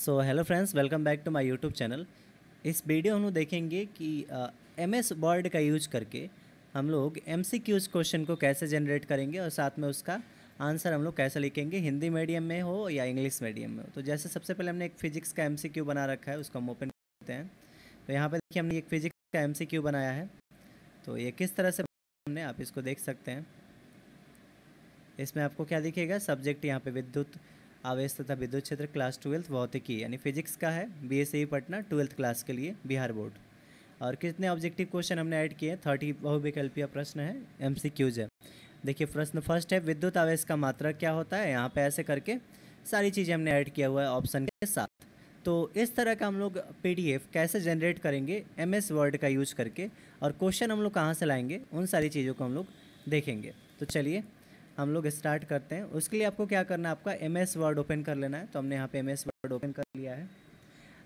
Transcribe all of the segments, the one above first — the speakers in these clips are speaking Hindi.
so hello friends welcome back to my YouTube channel इस वीडियो हम देखेंगे कि एम एस वर्ड का यूज करके हम लोग एम सी क्यूज क्वेश्चन को कैसे जनरेट करेंगे और साथ में उसका आंसर हम लोग कैसे लिखेंगे हिंदी मीडियम में हो या इंग्लिश मीडियम में हो तो जैसे सबसे पहले हमने एक फिजिक्स का एम सी क्यू बना रखा है उसको हम ओपन करते हैं तो यहाँ पर देखिए हमने एक फिजिक्स का एम सी क्यू बनाया है तो ये किस तरह से हमने आप इसको देख सकते हैं इसमें आपको क्या दिखेगा सब्जेक्ट यहाँ पे विद्युत आवेश तथा विद्युत क्षेत्र क्लास ट्वेल्थ भौतिकी यानी फिजिक्स का है B S e Patna twelfth class के लिए बिहार बोर्ड और कितने ऑब्जेक्टिव क्वेश्चन हमने ऐड किए हैं थर्टी बहुविकल्पीय प्रश्न है एम सी क्यूज है देखिए प्रश्न फर्स्ट है विद्युत आवेश का मात्रा क्या होता है यहाँ पे ऐसे करके सारी चीज़ें हमने ऐड किया हुआ है ऑप्शन के साथ तो इस तरह का हम लोग पी कैसे जनरेट करेंगे एम एस वर्ड का यूज करके और क्वेश्चन हम लोग कहाँ से लाएंगे उन सारी चीज़ों को हम लोग देखेंगे तो चलिए हम लोग स्टार्ट करते हैं उसके लिए आपको क्या करना है आपका एम एस वर्ड ओपन कर लेना है तो हमने यहाँ पे एम एस वर्ड ओपन कर लिया है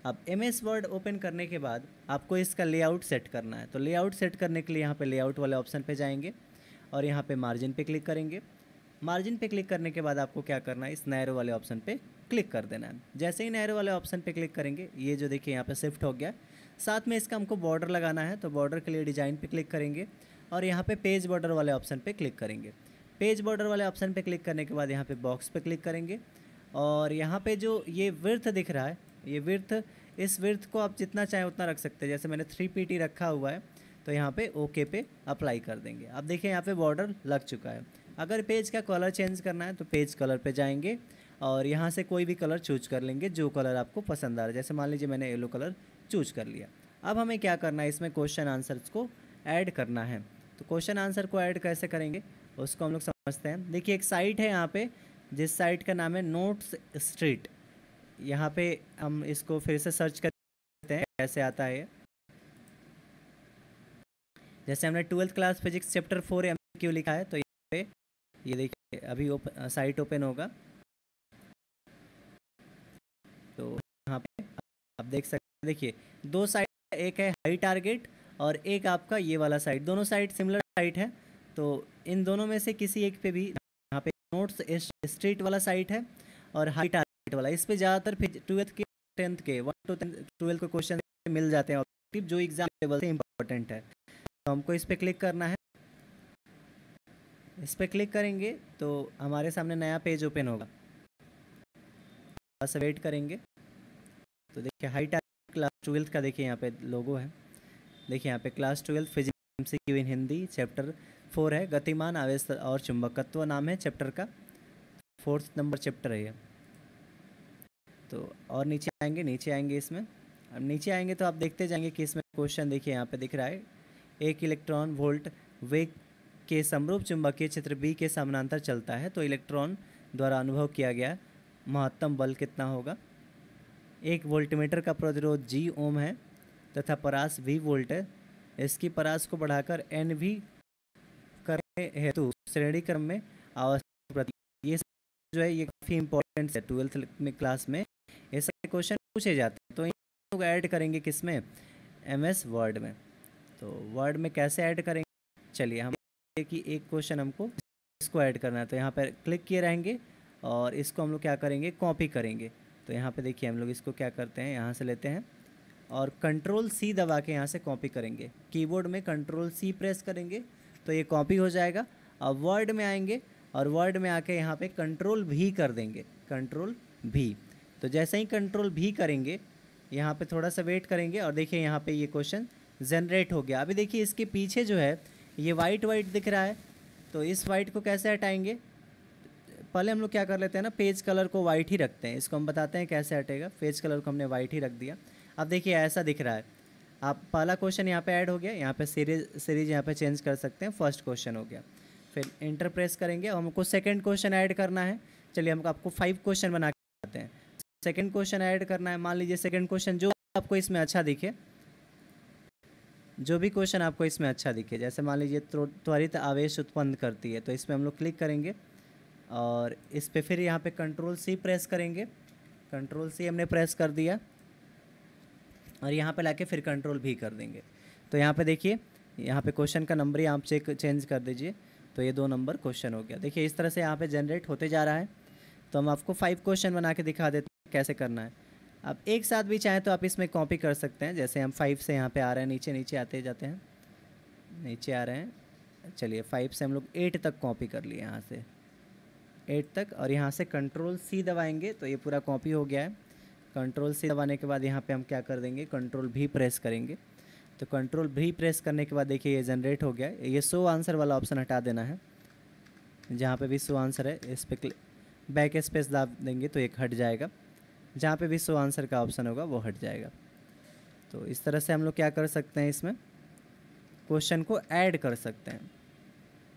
अब एम एस वर्ड ओपन करने के बाद आपको इसका लेआउट सेट करना है तो लेआउट सेट करने के लिए यहाँ पे लेआउट वाले ऑप्शन पे जाएंगे और यहाँ पे मार्जिन पे क्लिक करेंगे मार्जिन पे क्लिक करने के बाद आपको क्या करना है इस नैरो वाले ऑप्शन पे क्लिक कर देना है जैसे ही नैरो वाले ऑप्शन पे क्लिक करेंगे ये जो देखिए यहाँ पे शिफ्ट हो गया साथ में इसका हमको बॉर्डर लगाना है तो बॉर्डर के लिए डिज़ाइन पे क्लिक करेंगे और यहाँ पे पेज बॉर्डर वाले ऑप्शन पे क्लिक करेंगे पेज बॉर्डर वाले ऑप्शन पे क्लिक करने के बाद यहाँ पे बॉक्स पे क्लिक करेंगे और यहाँ पे जो ये विर्थ दिख रहा है ये विर्थ इस विर्थ को आप जितना चाहें उतना रख सकते हैं जैसे मैंने थ्री पी रखा हुआ है तो यहाँ पे ओके पे अप्लाई कर देंगे अब देखिए यहाँ पे बॉर्डर लग चुका है अगर पेज का कलर चेंज करना है तो पेज कलर पे जाएंगे और यहाँ से कोई भी कलर चूज कर लेंगे जो कलर आपको पसंद आ रहा है जैसे मान लीजिए मैंने येलो कलर चूज कर लिया अब हमें क्या करना है इसमें क्वेश्चन आंसर्स को ऐड करना है तो क्वेश्चन आंसर को ऐड कैसे करेंगे उसको हम लोग समझते हैं देखिए एक साइट है यहाँ पे जिस साइट का नाम है नोट्स स्ट्रीट यहाँ पे हम इसको फिर से सर्च करते हैं कैसे आता है जैसे हमने twelfth class physics chapter four M Q लिखा है तो यहाँ पे ये देखिए अभी ओप, साइट ओपन होगा तो यहाँ पे आप देख सकते हैं देखिए दो साइट एक है हाई टारगेट और एक आपका ये वाला साइट दोनों साइट सिमिलर साइट है तो इन दोनों में से किसी एक पे भी यहाँ पे नोट्स स्ट्रीट वाला साइट है और हाई टारगेट वाला इस पर ज़्यादातर फिर ट्वेल्थ के टेंथ के वन टू ट्वेल्थ के क्वेश्चन मिल जाते हैं ऑब्जेक्टिव जो एग्जाम लेवल से इम्पॉर्टेंट है तो हमको इस पर क्लिक करना है इस पर क्लिक करेंगे तो हमारे सामने नया पेज ओपन होगा से वेट करेंगे तो देखिए हाई टारगेट क्लास ट्वेल्थ का देखिए यहाँ पे लोगो है देखिए यहाँ पे class twelfth physics M in Hindi chapter four है गतिमान आवेश और चुंबकत्व नाम है चैप्टर का फोर्थ नंबर चैप्टर है तो और नीचे आएंगे नीचे आएंगे इसमें अब नीचे आएंगे तो आप देखते जाएंगे कि इसमें क्वेश्चन देखिए यहाँ पे दिख रहा है एक इलेक्ट्रॉन वोल्ट वेग के समरूप चुंबकीय क्षेत्र बी के समानांतर चलता है तो इलेक्ट्रॉन द्वारा अनुभव किया गया महत्तम बल कितना होगा एक वोल्टमीटर का प्रतिरोध जी ओम है तथा परास वी वोल्ट है इसकी परास को बढ़ाकर एन वी हेतु श्रेणी क्रम में आवश्यक प्रति ये जो है ये काफ़ी इंपॉर्टेंट है ट्वेल्थ में क्लास में ऐसे क्वेश्चन पूछे जाते हैं तो इन लोग ऐड करेंगे किस में एम एस वर्ड में तो वर्ड में कैसे ऐड करेंगे चलिए हम कि एक क्वेश्चन हमको इसको ऐड करना है तो यहाँ पर क्लिक किए रहेंगे और इसको हम लोग क्या करेंगे कॉपी करेंगे तो यहाँ पर देखिए हम लोग इसको क्या करते हैं यहाँ से लेते हैं और कंट्रोल सी दबा के यहाँ से कॉपी करेंगे कीबोर्ड में कंट्रोल सी प्रेस करेंगे तो ये कॉपी हो जाएगा अब वर्ड में आएंगे और वर्ड में आके यहाँ पे कंट्रोल भी कर देंगे कंट्रोल भी तो जैसे ही कंट्रोल भी करेंगे यहाँ पे थोड़ा सा वेट करेंगे और देखिए यहाँ पे ये क्वेश्चन जनरेट हो गया अभी देखिए इसके पीछे जो है ये वाइट वाइट दिख रहा है तो इस वाइट को कैसे हटाएंगे पहले हम लोग क्या कर लेते हैं ना पेज कलर को वाइट ही रखते हैं इसको हम बताते हैं कैसे हटेगा पेज कलर को हमने वाइट ही रख दिया अब देखिए ऐसा दिख रहा है आप पहला क्वेश्चन यहाँ पे ऐड हो गया यहाँ पे सीरीज सीरीज यहाँ पे चेंज कर सकते हैं फर्स्ट क्वेश्चन हो गया फिर इंटर प्रेस करेंगे और हमको सेकंड क्वेश्चन ऐड करना है चलिए हमको आपको फाइव क्वेश्चन बना के बताते हैं सेकंड क्वेश्चन ऐड करना है मान लीजिए सेकंड क्वेश्चन जो आपको इसमें अच्छा दिखे जो भी क्वेश्चन आपको इसमें अच्छा दिखे जैसे मान लीजिए त्वरित आवेश उत्पन्न करती है तो इसमें हम लोग क्लिक करेंगे और इस पर फिर यहाँ पर कंट्रोल सी प्रेस करेंगे कंट्रोल सी हमने प्रेस कर दिया और यहाँ पे लाके फिर कंट्रोल भी कर देंगे तो यहाँ पे देखिए यहाँ पे क्वेश्चन का नंबर ही आप चेक चेंज कर दीजिए तो ये दो नंबर क्वेश्चन हो गया देखिए इस तरह से यहाँ पे जनरेट होते जा रहा है तो हम आपको फाइव क्वेश्चन बना के दिखा देते हैं कैसे करना है आप एक साथ भी चाहें तो आप इसमें कॉपी कर सकते हैं जैसे हम फाइव से यहाँ पर आ रहे हैं नीचे नीचे आते जाते हैं नीचे आ रहे हैं चलिए फाइव से हम लोग एट तक कॉपी कर लिए यहाँ से एट तक और यहाँ से कंट्रोल सी दबाएंगे तो ये पूरा कॉपी हो गया है कंट्रोल सी दबाने के बाद यहाँ पे हम क्या कर देंगे कंट्रोल भी प्रेस करेंगे तो कंट्रोल भी प्रेस करने के बाद देखिए ये जनरेट हो गया ये सो आंसर वाला ऑप्शन हटा देना है जहाँ पे भी सो आंसर है इस पर बैक स्पेस दाब देंगे तो एक हट जाएगा जहाँ पे भी सो आंसर का ऑप्शन होगा वो हट जाएगा तो इस तरह से हम लोग क्या कर सकते हैं इसमें क्वेश्चन को ऐड कर सकते हैं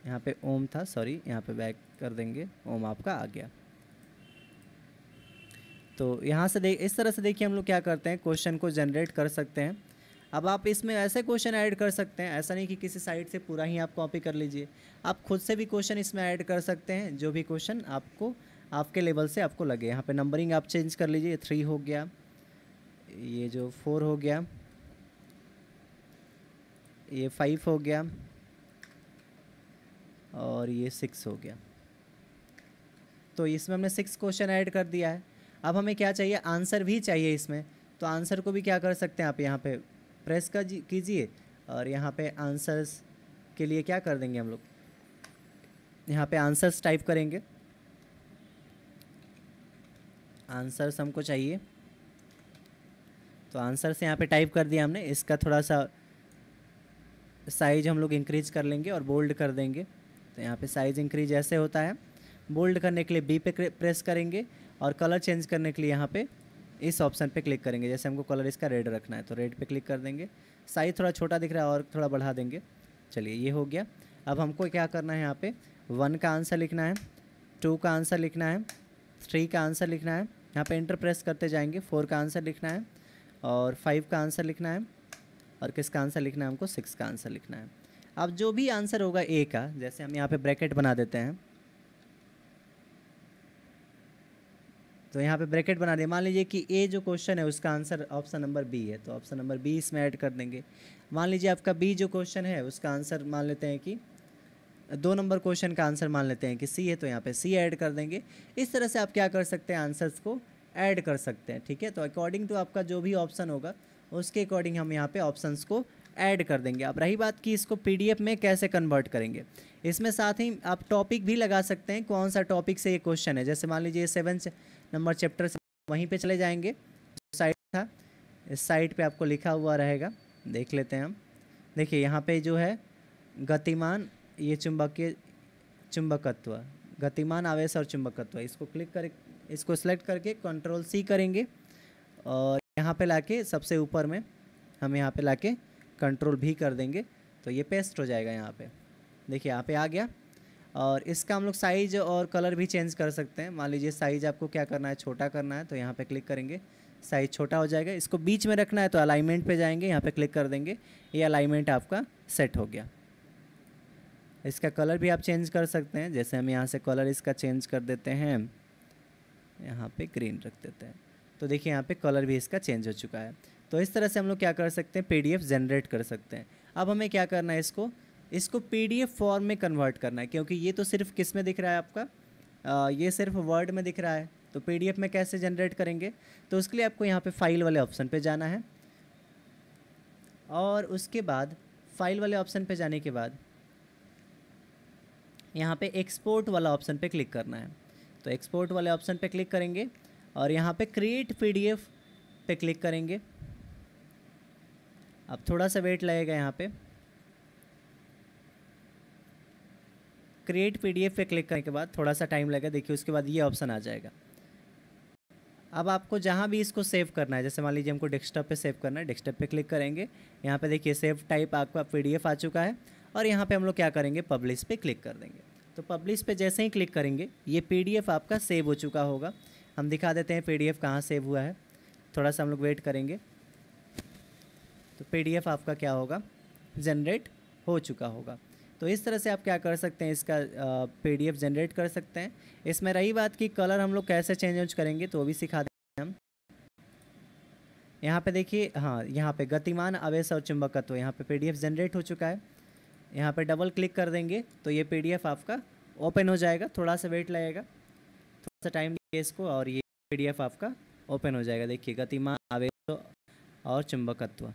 यहाँ पे ओम था सॉरी यहाँ पे बैक कर देंगे ओम आपका आ गया तो यहाँ से देख इस तरह से देखिए हम लोग क्या करते हैं क्वेश्चन को जनरेट कर सकते हैं अब आप इसमें ऐसे क्वेश्चन ऐड कर सकते हैं ऐसा नहीं कि किसी साइड से पूरा ही आप कॉपी कर लीजिए आप खुद से भी क्वेश्चन इसमें ऐड कर सकते हैं जो भी क्वेश्चन आपको आपके लेवल से आपको लगे यहाँ पे नंबरिंग आप चेंज कर लीजिए थ्री हो गया ये जो फोर हो गया ये फाइव हो गया और ये सिक्स हो गया तो इसमें हमने सिक्स क्वेश्चन ऐड कर दिया है अब हमें क्या चाहिए आंसर भी चाहिए इसमें तो आंसर को भी क्या कर सकते हैं आप यहाँ पे प्रेस कर कीजिए और यहाँ पे आंसर्स के लिए क्या कर देंगे हम लोग यहाँ पे आंसर्स टाइप करेंगे आंसर्स हमको चाहिए तो आंसर्स यहाँ पे टाइप कर दिया हमने इसका थोड़ा सा साइज हम लोग इंक्रीज कर लेंगे और बोल्ड कर देंगे तो यहाँ पे साइज इंक्रीज ऐसे होता है बोल्ड करने के लिए बी पे प्रेस करेंगे और कलर चेंज करने के लिए यहाँ पे इस ऑप्शन पे क्लिक करेंगे जैसे हमको कलर इसका रेड रखना है तो रेड पे क्लिक कर देंगे साइज थोड़ा छोटा दिख रहा है और थोड़ा बढ़ा देंगे चलिए ये हो गया अब हमको क्या करना है यहाँ पे वन का आंसर लिखना है टू का आंसर लिखना है थ्री का आंसर लिखना है यहाँ पे इंटर प्रेस करते जाएंगे फोर का आंसर लिखना है और फाइव का आंसर लिखना है और किसका आंसर लिखना है हमको सिक्स का आंसर लिखना है अब जो भी आंसर होगा ए का जैसे हम यहाँ पर ब्रैकेट बना देते हैं तो यहाँ पे ब्रैकेट बना दिया मान लीजिए कि ए जो क्वेश्चन है उसका आंसर ऑप्शन नंबर बी है तो ऑप्शन नंबर बी इसमें ऐड कर देंगे मान लीजिए आपका बी जो क्वेश्चन है उसका आंसर मान लेते हैं कि दो नंबर क्वेश्चन का आंसर मान लेते हैं कि सी है तो यहाँ पे सी ऐड कर देंगे इस तरह से आप क्या कर सकते हैं आंसर्स को ऐड कर सकते हैं ठीक है तो अकॉर्डिंग टू आपका जो भी ऑप्शन होगा उसके अकॉर्डिंग हम यहाँ पे ऑप्शंस को ऐड कर देंगे अब रही बात कि इसको पीडीएफ में कैसे कन्वर्ट करेंगे इसमें साथ ही आप टॉपिक भी लगा सकते हैं कौन सा टॉपिक से ये क्वेश्चन है जैसे मान लीजिए सेवन नंबर चैप्टर से वहीं पे चले जाएंगे साइट था इस साइट पे आपको लिखा हुआ रहेगा देख लेते हैं हम देखिए यहाँ पे जो है गतिमान ये चुंबकीय चुंबकत्व गतिमान आवेश और चुंबकत्व इसको क्लिक कर इसको सेलेक्ट करके कंट्रोल सी करेंगे और यहाँ पे लाके सबसे ऊपर में हम यहाँ पे लाके कंट्रोल भी कर देंगे तो ये पेस्ट हो जाएगा यहाँ पे देखिए यहाँ पे आ गया और इसका हम लोग साइज और कलर भी चेंज कर सकते हैं मान लीजिए साइज आपको क्या करना है छोटा करना है तो यहाँ पे क्लिक करेंगे साइज छोटा हो जाएगा इसको बीच में रखना है तो अलाइनमेंट पे जाएंगे यहाँ पे क्लिक कर देंगे ये अलाइनमेंट आपका सेट हो गया इसका कलर भी आप चेंज कर सकते हैं जैसे हम यहाँ से कलर इसका चेंज कर देते हैं यहाँ पर ग्रीन रख देते हैं तो देखिए यहाँ पर कलर भी इसका चेंज हो चुका है तो इस तरह से हम लोग क्या कर सकते हैं पी जनरेट कर सकते हैं अब हमें क्या करना है इसको इसको पीडीएफ फॉर्म में कन्वर्ट करना है क्योंकि ये तो सिर्फ किस में दिख रहा है आपका आ, ये सिर्फ वर्ड में दिख रहा है तो पीडीएफ में कैसे जनरेट करेंगे तो उसके लिए आपको यहाँ पे फाइल वाले ऑप्शन पे जाना है और उसके बाद फाइल वाले ऑप्शन पे जाने के बाद यहाँ पे एक्सपोर्ट वाला ऑप्शन पे क्लिक करना है तो एक्सपोर्ट वाले ऑप्शन पे क्लिक करेंगे और यहाँ पे क्रिएट पीडीएफ पे क्लिक करेंगे अब थोड़ा सा वेट लगेगा यहाँ पर क्रिएट पीडीएफ पे क्लिक करने के बाद थोड़ा सा टाइम लगेगा देखिए उसके बाद ये ऑप्शन आ जाएगा अब आपको जहाँ भी इसको सेव करना है जैसे मान लीजिए हमको डेस्कटॉप पे सेव करना है डेस्कटॉप पे क्लिक करेंगे यहाँ पे देखिए सेव टाइप आपका पीडीएफ आ चुका है और यहाँ पे हम लोग क्या करेंगे पब्लिश पे क्लिक कर देंगे तो पब्लिश पे जैसे ही क्लिक करेंगे ये पीडीएफ आपका सेव हो चुका होगा हम दिखा देते हैं पीडीएफ कहाँ सेव हुआ है थोड़ा सा हम लोग वेट करेंगे तो पी आपका क्या होगा जनरेट हो चुका होगा तो इस तरह से आप क्या कर सकते हैं इसका पी डी एफ जनरेट कर सकते हैं इसमें रही बात कि कलर हम लोग कैसे चेंज वेंज करेंगे तो वो भी सिखा देंगे हम यहाँ पे देखिए हाँ यहाँ पे गतिमान आवेश और चुंबकत्व यहाँ पे पी जनरेट हो चुका है यहाँ पे डबल क्लिक कर देंगे तो ये पी आपका ओपन हो जाएगा थोड़ा सा वेट लगेगा थोड़ा सा टाइम लगेगा इसको और ये पी आपका ओपन हो जाएगा देखिए गतिमान आवेश और चुंबकत्व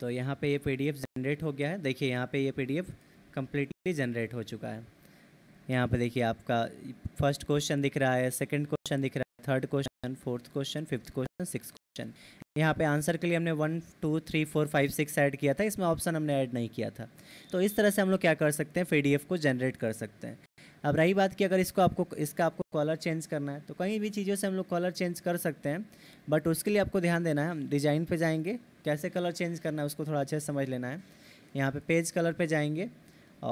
तो यहाँ पे ये पी जनरेट हो गया है देखिए यहाँ पे ये पी कंप्लीटली जनरेट हो चुका है यहाँ पे देखिए आपका फर्स्ट क्वेश्चन दिख रहा है सेकंड क्वेश्चन दिख रहा है third question fourth question fifth question six question यहाँ पे आंसर के लिए हमने one two three four five six add किया था इसमें ऑप्शन हमने ऐड नहीं किया था तो इस तरह से हम लोग क्या कर सकते हैं पी को जनरेट कर सकते हैं अब रही बात की अगर इसको आपको इसका आपको कॉलर चेंज करना है तो कहीं भी चीज़ों से हम लोग कॉलर चेंज कर सकते हैं बट उसके लिए आपको ध्यान देना है हम डिज़ाइन पे जाएंगे कैसे कलर चेंज करना है उसको थोड़ा अच्छे से समझ लेना है यहाँ पे पेज कलर पे जाएंगे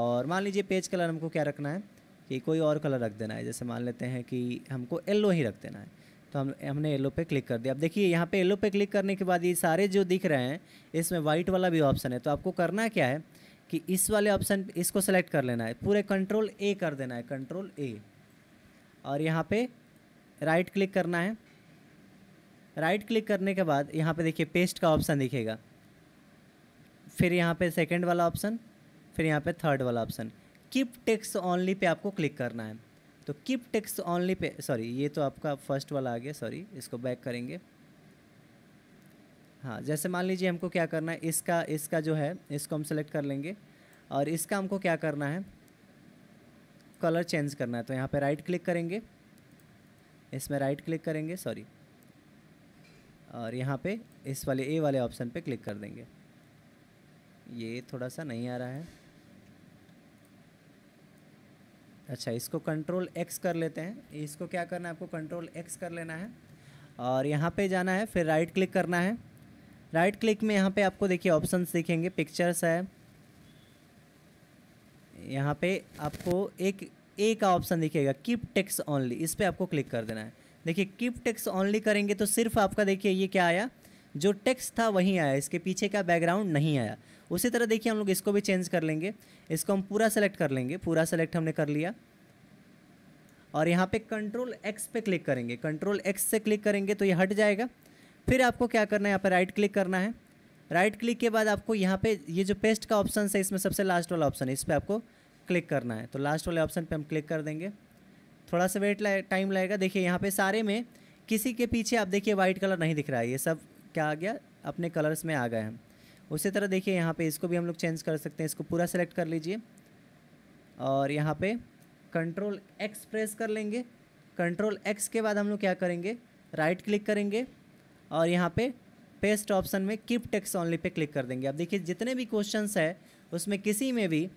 और मान लीजिए पेज कलर हमको क्या रखना है कि कोई और कलर रख देना है जैसे मान लेते हैं कि हमको येल्लो ही रख देना है तो हम हमने येल्लो पे क्लिक कर दिया अब देखिए यहाँ पे येल्लो पे क्लिक करने के बाद ये सारे जो दिख रहे हैं इसमें वाइट वाला भी ऑप्शन है तो आपको करना क्या है कि इस वाले ऑप्शन इसको सेलेक्ट कर लेना है पूरे कंट्रोल ए कर देना है कंट्रोल ए और यहाँ पर राइट क्लिक करना है राइट क्लिक करने के बाद यहाँ पे देखिए पेस्ट का ऑप्शन दिखेगा फिर यहाँ पे सेकंड वाला ऑप्शन फिर यहाँ पे थर्ड वाला ऑप्शन कीप टेक्स्ट ऑनली पे आपको क्लिक करना है तो कीप टेक्स्ट ऑनली पे सॉरी ये तो आपका फर्स्ट वाला आ गया सॉरी इसको बैक करेंगे हाँ जैसे मान लीजिए हमको क्या करना है इसका इसका जो है इसको हम सेलेक्ट कर लेंगे और इसका हमको क्या करना है कलर चेंज करना है तो यहाँ पे राइट क्लिक करेंगे इसमें राइट क्लिक करेंगे सॉरी और यहाँ पे इस वाले ए वाले ऑप्शन पे क्लिक कर देंगे ये थोड़ा सा नहीं आ रहा है अच्छा इसको कंट्रोल एक्स कर लेते हैं इसको क्या करना है आपको कंट्रोल एक्स कर लेना है और यहाँ पे जाना है फिर राइट क्लिक करना है राइट क्लिक में यहाँ पे आपको देखिए ऑप्शंस दिखेंगे पिक्चर्स है यहाँ पे आपको एक ए का ऑप्शन दिखेगा कीप टेक्स ओनली इस पर आपको क्लिक कर देना है देखिए कीप टेक्स ऑनली करेंगे तो सिर्फ आपका देखिए ये क्या आया जो टेक्स था वहीं आया इसके पीछे का बैकग्राउंड नहीं आया उसी तरह देखिए हम लोग इसको भी चेंज कर लेंगे इसको हम पूरा सेलेक्ट कर लेंगे पूरा सेलेक्ट हमने कर लिया और यहाँ पे कंट्रोल एक्स पे क्लिक करेंगे कंट्रोल एक्स से क्लिक करेंगे तो ये हट जाएगा फिर आपको क्या करना है यहाँ पर राइट क्लिक करना है राइट क्लिक के बाद आपको यहाँ पे ये जो पेस्ट का ऑप्शन है इसमें सबसे लास्ट वाला ऑप्शन है इस पर आपको क्लिक करना है तो लास्ट वाले ऑप्शन पर हम क्लिक कर देंगे थोड़ा सा वेट टाइम लगेगा देखिए यहाँ पे सारे में किसी के पीछे आप देखिए वाइट कलर नहीं दिख रहा है ये सब क्या आ गया अपने कलर्स में आ गए हैं उसी तरह देखिए यहाँ पे इसको भी हम लोग चेंज कर सकते हैं इसको पूरा सेलेक्ट कर लीजिए और यहाँ पे कंट्रोल एक्स प्रेस कर लेंगे कंट्रोल एक्स के बाद हम लोग क्या करेंगे राइट क्लिक करेंगे और यहाँ पे पेस्ट ऑप्शन में किप टेक्स ऑनली पे क्लिक कर देंगे अब देखिए जितने भी क्वेश्चन है उसमें किसी में भी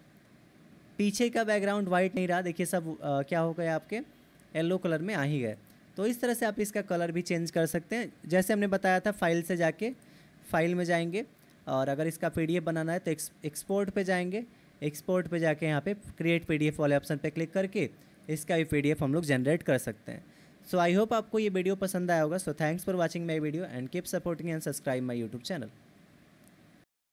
पीछे का बैकग्राउंड वाइट नहीं रहा देखिए सब आ, क्या हो गया आपके येलो कलर में आ ही गए तो इस तरह से आप इसका कलर भी चेंज कर सकते हैं जैसे हमने बताया था फाइल से जाके फाइल में जाएंगे और अगर इसका पी बनाना है तो एक्सपोर्ट पे जाएंगे एक्सपोर्ट पे जाके यहाँ पे क्रिएट पी वाले ऑप्शन पे क्लिक करके इसका भी पी हम लोग जनरेट कर सकते हैं सो आई होप आपको ये वीडियो पसंद आया होगा so thanks for watching my video and keep supporting and subscribe my YouTube channel